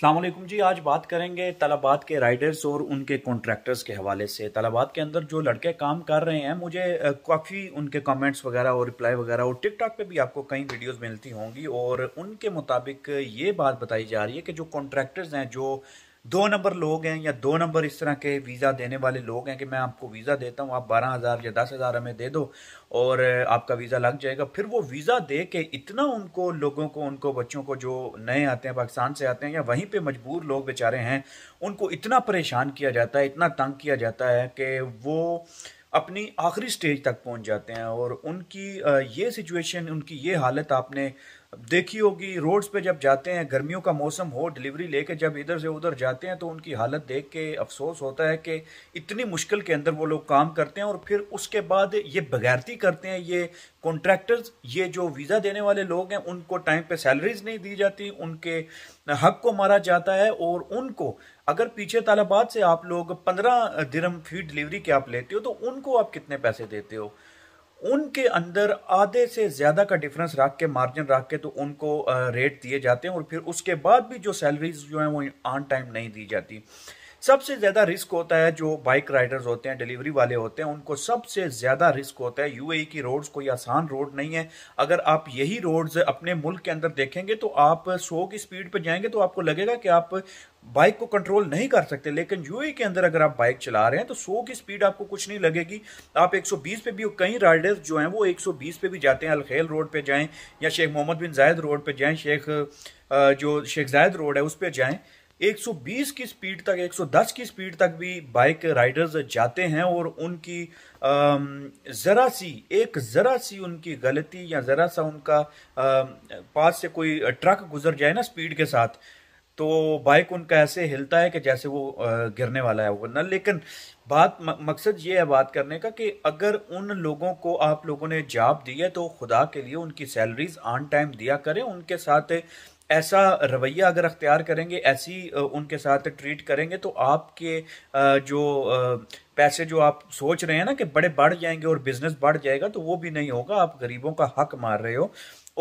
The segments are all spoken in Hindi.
अल्लाम जी आज बात करेंगे तलाबाद के राइडर्स और उनके कॉन्ट्रैक्टर्स के हवाले से तलाबाद के अंदर जो लड़के काम कर रहे हैं मुझे काफ़ी उनके कमेंट्स वगैरह और रिप्लाई वगैरह और टिकटॉक पे भी आपको कई वीडियोस मिलती होंगी और उनके मुताबिक ये बात बताई जा रही है कि जो कॉन्ट्रैक्टर्स हैं जो दो नंबर लोग हैं या दो नंबर इस तरह के वीज़ा देने वाले लोग हैं कि मैं आपको वीज़ा देता हूँ आप बारह हज़ार या दस हज़ार हमें दे दो और आपका वीज़ा लग जाएगा फिर वो वीज़ा दे के इतना उनको लोगों को उनको बच्चों को जो नए आते हैं पाकिस्तान से आते हैं या वहीं पर मजबूर लोग बेचारे हैं उनको इतना परेशान किया जाता है इतना तंग किया जाता है कि वो अपनी आखिरी स्टेज तक पहुंच जाते हैं और उनकी ये सिचुएशन उनकी ये हालत आपने देखी होगी रोड्स पे जब जाते हैं गर्मियों का मौसम हो डिलीवरी लेके जब इधर से उधर जाते हैं तो उनकी हालत देख के अफसोस होता है कि इतनी मुश्किल के अंदर वो लोग काम करते हैं और फिर उसके बाद ये बगैरती करते हैं ये कॉन्ट्रैक्टर्स ये जो वीज़ा देने वाले लोग हैं उनको टाइम पे सैलरीज नहीं दी जाती उनके हक को मारा जाता है और उनको अगर पीछे तालाबाद से आप लोग पंद्रह दिरम फीट डिलीवरी के आप लेते हो तो उनको आप कितने पैसे देते हो उनके अंदर आधे से ज़्यादा का डिफरेंस रख के मार्जिन रख के तो उनको रेट दिए जाते हैं और फिर उसके बाद भी जो सैलरीज जो हैं वो ऑन टाइम नहीं दी जाती सबसे ज़्यादा रिस्क होता है जो बाइक राइडर्स होते हैं डिलीवरी वाले होते हैं उनको सबसे ज़्यादा रिस्क होता है यूएई की रोड्स कोई आसान रोड नहीं है अगर आप यही रोड्स अपने मुल्क के अंदर देखेंगे तो आप सौ की स्पीड पर जाएंगे तो आपको लगेगा कि आप बाइक को कंट्रोल नहीं कर सकते लेकिन यूएई के अंदर अगर आप बाइक चला रहे हैं तो 100 की स्पीड आपको कुछ नहीं लगेगी आप 120 पे भी कई राइडर्स जो हैं वो 120 पे भी जाते हैं अलखेल रोड पे जाएं या शेख मोहम्मद बिन जायद रोड पे जाएं शेख जो शेख जायद रोड है उस पर जाएँ 120 की स्पीड तक 110 की स्पीड तक भी बाइक राइडर्स जाते हैं और उनकी ज़रा सी एक ज़रा सी उनकी गलती या ज़रा सा उनका पास से कोई ट्रक गुजर जाए ना स्पीड के साथ तो बाइक उनका ऐसे हिलता है कि जैसे वो गिरने वाला है वो ना लेकिन बात मकसद ये है बात करने का कि अगर उन लोगों को आप लोगों ने जॉब दी है तो खुदा के लिए उनकी सैलरीज ऑन टाइम दिया करें उनके साथ ऐसा रवैया अगर अख्तियार करेंगे ऐसी उनके साथ ट्रीट करेंगे तो आपके जो पैसे जो आप सोच रहे हैं ना कि बड़े बढ़ जाएंगे और बिजनेस बढ़ जाएगा तो वो भी नहीं होगा आप गरीबों का हक मार रहे हो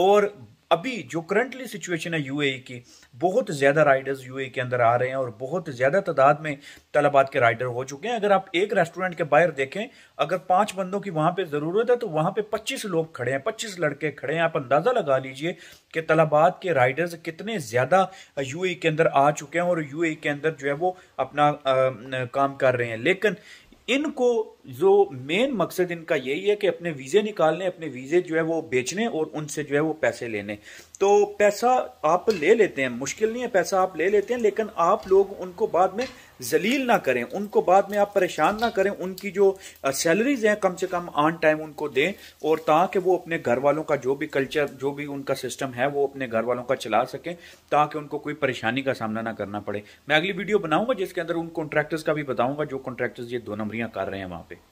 और अभी जो करंटली सिचुएशन है यूएई e की बहुत ज़्यादा राइडर्स यूएई e के अंदर आ रहे हैं और बहुत ज़्यादा तादाद में तलबात के राइडर हो चुके हैं अगर आप एक रेस्टोरेंट के बाहर देखें अगर पाँच बंदों की वहाँ पे ज़रूरत है तो वहाँ पे पच्चीस लोग खड़े हैं पच्चीस लड़के खड़े हैं आप अंदाज़ा लगा लीजिए कि तलबात के राइडर्स कितने ज़्यादा यू e के अंदर आ चुके हैं और यू के अंदर जो है वो अपना आ, न, काम कर रहे हैं लेकिन इनको जो मेन मकसद इनका यही है कि अपने वीज़े निकालने अपने वीज़े जो है वो बेचने और उनसे जो है वो पैसे लेने तो पैसा आप ले लेते हैं मुश्किल नहीं है पैसा आप ले लेते हैं लेकिन आप लोग उनको बाद में जलील ना करें उनको बाद में आप परेशान ना करें उनकी जो सैलरीज हैं कम से कम ऑन टाइम उनको दें और ताकि वो अपने घर वालों का जो भी कल्चर जो भी उनका सिस्टम है वो अपने घर वालों का चला सकें ताकि उनको कोई परेशानी का सामना ना करना पड़े मैं अगली वीडियो बनाऊंगा जिसके अंदर उन कॉन्ट्रैक्टर्स का भी बताऊंगा जो कॉन्ट्रैक्टर्स ये दो नंबरियाँ कर रहे हैं वहाँ पर